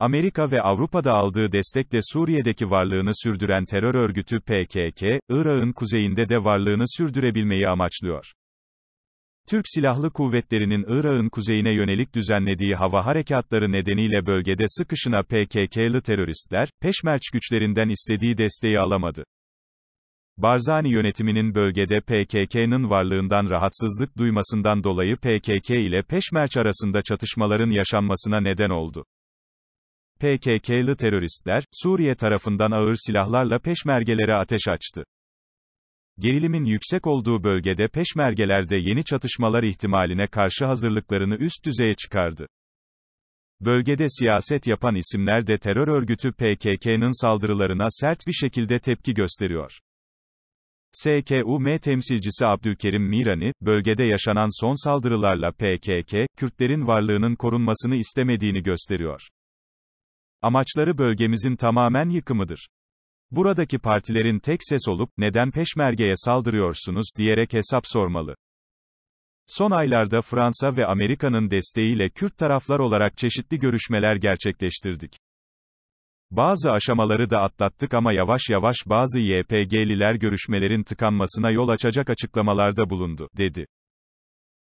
Amerika ve Avrupa'da aldığı destekle Suriye'deki varlığını sürdüren terör örgütü PKK, Irak'ın kuzeyinde de varlığını sürdürebilmeyi amaçlıyor. Türk Silahlı Kuvvetleri'nin Irak'ın kuzeyine yönelik düzenlediği hava harekatları nedeniyle bölgede sıkışına PKK'lı teröristler, peşmerç güçlerinden istediği desteği alamadı. Barzani yönetiminin bölgede PKK'nın varlığından rahatsızlık duymasından dolayı PKK ile peşmerç arasında çatışmaların yaşanmasına neden oldu. PKK'lı teröristler, Suriye tarafından ağır silahlarla peşmergelere ateş açtı. Gerilimin yüksek olduğu bölgede peşmergelerde yeni çatışmalar ihtimaline karşı hazırlıklarını üst düzeye çıkardı. Bölgede siyaset yapan isimler de terör örgütü PKK'nın saldırılarına sert bir şekilde tepki gösteriyor. SKUM temsilcisi Abdülkerim Mirani, bölgede yaşanan son saldırılarla PKK, Kürtlerin varlığının korunmasını istemediğini gösteriyor. Amaçları bölgemizin tamamen yıkımıdır. Buradaki partilerin tek ses olup, neden peşmergeye saldırıyorsunuz, diyerek hesap sormalı. Son aylarda Fransa ve Amerika'nın desteğiyle Kürt taraflar olarak çeşitli görüşmeler gerçekleştirdik. Bazı aşamaları da atlattık ama yavaş yavaş bazı YPG'liler görüşmelerin tıkanmasına yol açacak açıklamalarda bulundu, dedi.